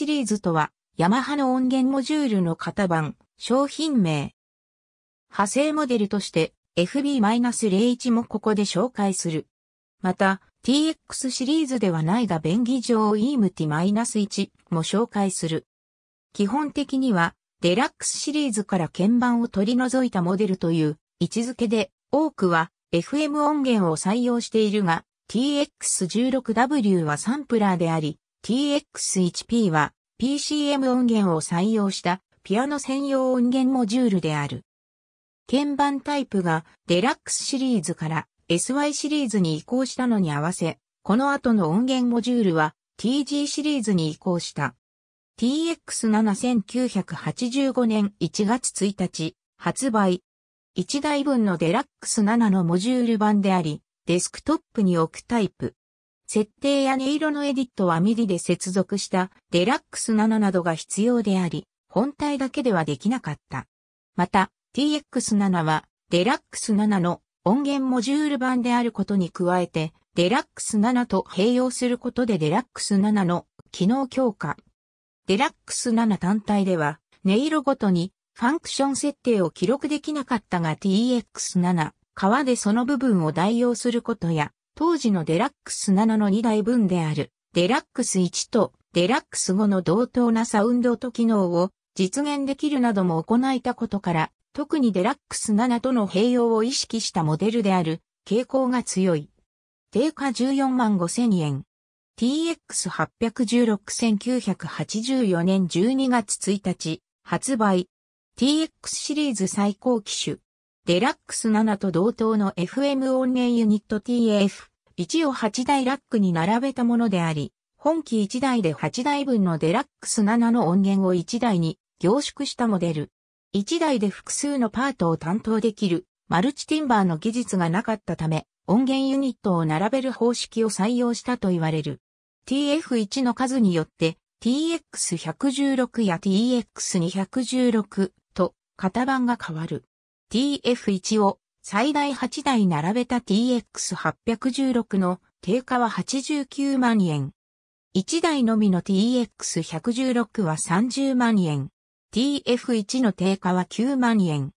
シリーズとは、ヤマハの音源モジュールの型番、商品名。派生モデルとして FB-01 もここで紹介する。また、TX シリーズではないが便宜上 EMT-1 も紹介する。基本的には、デラックスシリーズから鍵盤を取り除いたモデルという位置づけで、多くは FM 音源を採用しているが、TX16W はサンプラーであり、TX1P は PCM 音源を採用したピアノ専用音源モジュールである。鍵盤タイプがデラックスシリーズから SY シリーズに移行したのに合わせ、この後の音源モジュールは TG シリーズに移行した。TX7985 年1月1日発売。1台分のデラックス7のモジュール版であり、デスクトップに置くタイプ。設定や音色のエディットは MIDI で接続したデラックス7などが必要であり、本体だけではできなかった。また、TX7 はデラックス7の音源モジュール版であることに加えて、デラックス7と併用することでデラックス7の機能強化。デラックス7単体では、音色ごとにファンクション設定を記録できなかったが TX7、川でその部分を代用することや、当時のデラックス7の2台分である、デラックス1とデラックス5の同等なサウンドと機能を実現できるなども行えたことから、特にデラックス7との併用を意識したモデルである傾向が強い。定価14万5千円。TX816-1984 年12月1日発売。TX シリーズ最高機種。デラックス7と同等の FM 音源ユニット TF。1を8台ラックに並べたものであり、本機1台で8台分のデラックス7の音源を1台に凝縮したモデル。1台で複数のパートを担当できるマルチティンバーの技術がなかったため、音源ユニットを並べる方式を採用したと言われる。TF1 の数によって TX116 や TX216 と型番が変わる。TF1 を最大8台並べた TX816 の定価は89万円。1台のみの TX116 は30万円。TF1 の定価は9万円。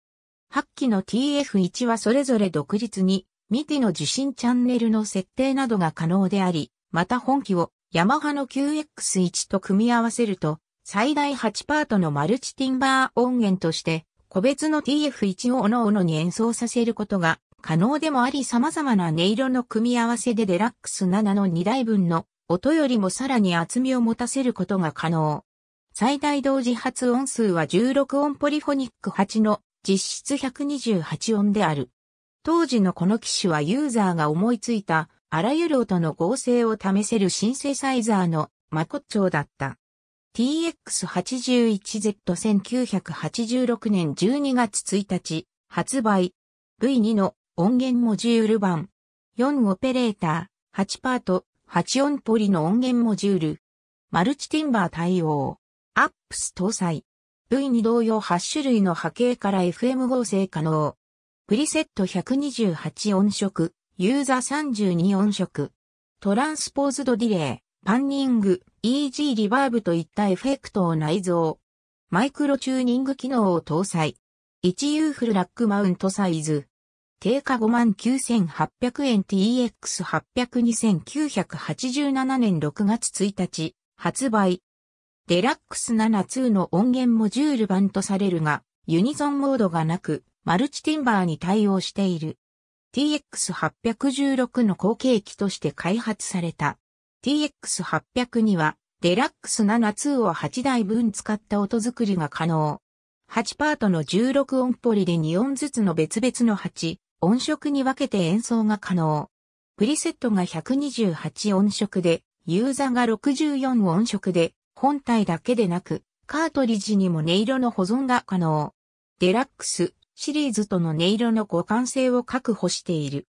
8機の TF1 はそれぞれ独立に、ミティの受信チャンネルの設定などが可能であり、また本機をヤマハの QX1 と組み合わせると、最大8パートのマルチティンバー音源として個別の TF1 を各々に演奏させることが可能でもあり様々な音色の組み合わせでデラックス7の2台分の音よりもさらに厚みを持たせることが可能。最大同時発音数は16音ポリフォニック8の実質128音である。当時のこの機種はユーザーが思いついたあらゆる音の合成を試せるシンセサイザーの真骨頂だった。TX81Z1986 年12月1日発売 V2 の音源モジュール版4オペレーター8パート8音ポリの音源モジュールマルチティンバー対応アップス搭載 V2 同様8種類の波形から FM 合成可能プリセット128音色ユーザー32音色トランスポーズドディレイパンニング、EG リバーブといったエフェクトを内蔵。マイクロチューニング機能を搭載。1ユーフルラックマウントサイズ。定価59,800円 TX8002987 年6月1日発売。デラックス7-2の音源モジュール版とされるが、ユニゾンモードがなく、マルチティンバーに対応している。TX816 の後継機として開発された。TX800 には、デラックス7-2を8台分使った音作りが可能。8パートの16音ポリで2音ずつの別々の8、音色に分けて演奏が可能。プリセットが128音色で、ユーザーが64音色で、本体だけでなく、カートリッジにも音色の保存が可能。デラックスシリーズとの音色の互換性を確保している。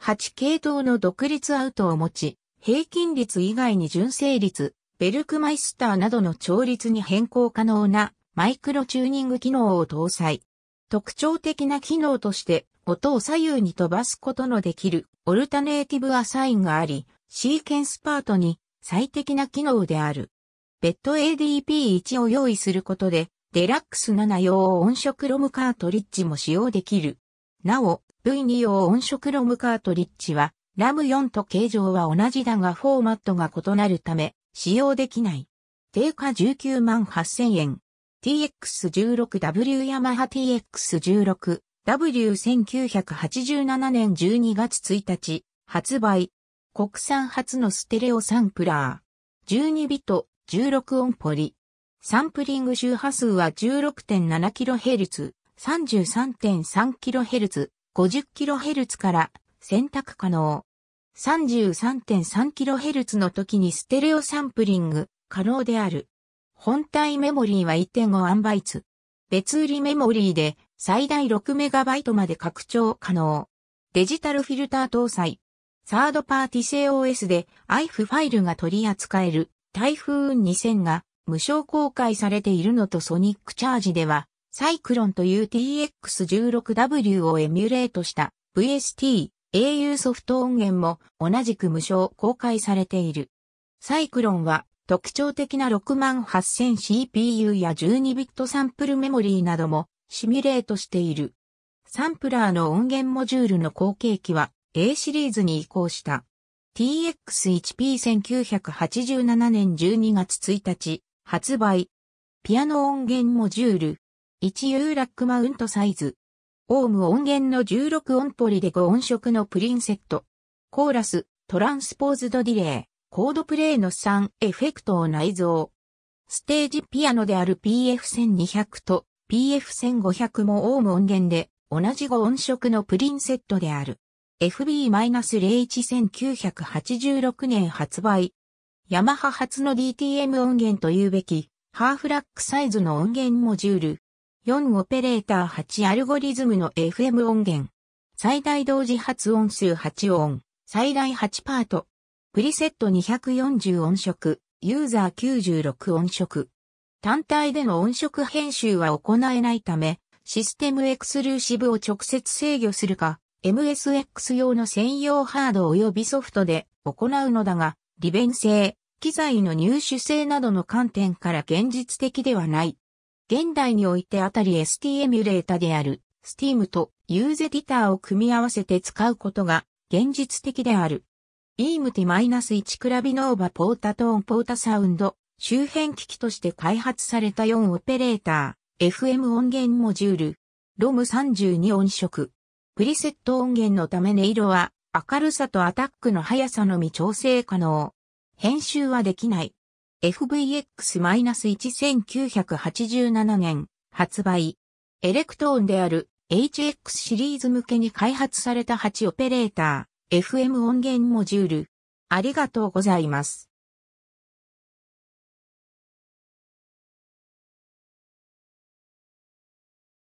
8系統の独立アウトを持ち、平均率以外に純正率、ベルクマイスターなどの調律に変更可能なマイクロチューニング機能を搭載。特徴的な機能として音を左右に飛ばすことのできるオルタネーティブアサインがあり、シーケンスパートに最適な機能である。別途 ADP1 を用意することで、デラックス7用音色ロムカートリッジも使用できる。なお、V2 用音色ロムカートリッジはラム4と形状は同じだがフォーマットが異なるため使用できない。定価19万8000円。TX16W ヤマハ TX16W 1987年12月1日発売。国産初のステレオサンプラー。12ビット16音ポリ。サンプリング周波数は 16.7kHz、33.3kHz、50kHz から選択可能。33.3kHz の時にステレオサンプリング可能である。本体メモリーは1 5イツ。別売りメモリーで最大 6MB まで拡張可能。デジタルフィルター搭載。サードパーティ製 OS で IF ファイルが取り扱える台風2000が無償公開されているのとソニックチャージではサイクロンという TX16W をエミュレートした VST au ソフト音源も同じく無償公開されている。サイクロンは特徴的な 68000CPU や 12bit サンプルメモリーなどもシミュレートしている。サンプラーの音源モジュールの後継機は A シリーズに移行した。TX1P1987 年12月1日発売。ピアノ音源モジュール。1U ラックマウントサイズ。オウム音源の16音ポリで5音色のプリンセット。コーラス、トランスポーズドディレイ、コードプレイの3エフェクトを内蔵。ステージピアノである PF1200 と PF1500 もオウム音源で同じ5音色のプリンセットである。f b 0 1 9 8 6年発売。ヤマハ初の DTM 音源というべき、ハーフラックサイズの音源モジュール。4オペレーター8アルゴリズムの FM 音源。最大同時発音数8音。最大8パート。プリセット240音色。ユーザー96音色。単体での音色編集は行えないため、システムエクスルーシブを直接制御するか、MSX 用の専用ハード及びソフトで行うのだが、利便性、機材の入手性などの観点から現実的ではない。現代においてあたり ST エミュレータである Steam とユーゼディターを組み合わせて使うことが現実的である。EMT-1 クラビノーバポータトーンポータサウンド周辺機器として開発された4オペレーター FM 音源モジュール ROM32 音色プリセット音源のため音色は明るさとアタックの速さのみ調整可能。編集はできない。FVX-1987 年発売。エレクトーンである HX シリーズ向けに開発された8オペレーター、FM 音源モジュール。ありがとうございます。